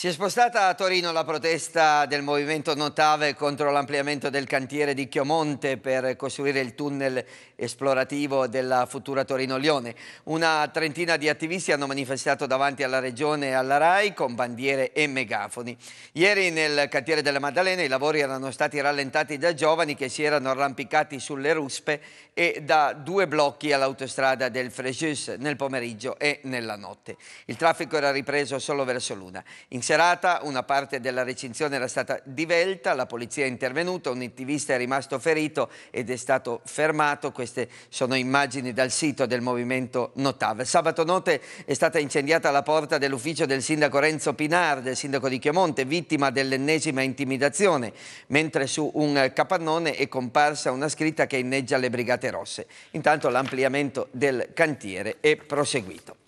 Si è spostata a Torino la protesta del movimento Notave contro l'ampliamento del cantiere di Chiomonte per costruire il tunnel esplorativo della futura Torino-Lione. Una trentina di attivisti hanno manifestato davanti alla Regione e alla RAI con bandiere e megafoni. Ieri nel cantiere della Maddalena i lavori erano stati rallentati da giovani che si erano arrampicati sulle ruspe e da due blocchi all'autostrada del Fréjus nel pomeriggio e nella notte. Il traffico era ripreso solo verso l'una. In serata una parte della recinzione era stata divelta, la polizia è intervenuta, un attivista è rimasto ferito ed è stato fermato. Queste sono immagini dal sito del movimento Notav. Sabato notte è stata incendiata la porta dell'ufficio del sindaco Renzo Pinar, del sindaco di Chiomonte, vittima dell'ennesima intimidazione, mentre su un capannone è comparsa una scritta che inneggia le Brigate Rosse. Intanto l'ampliamento del cantiere è proseguito.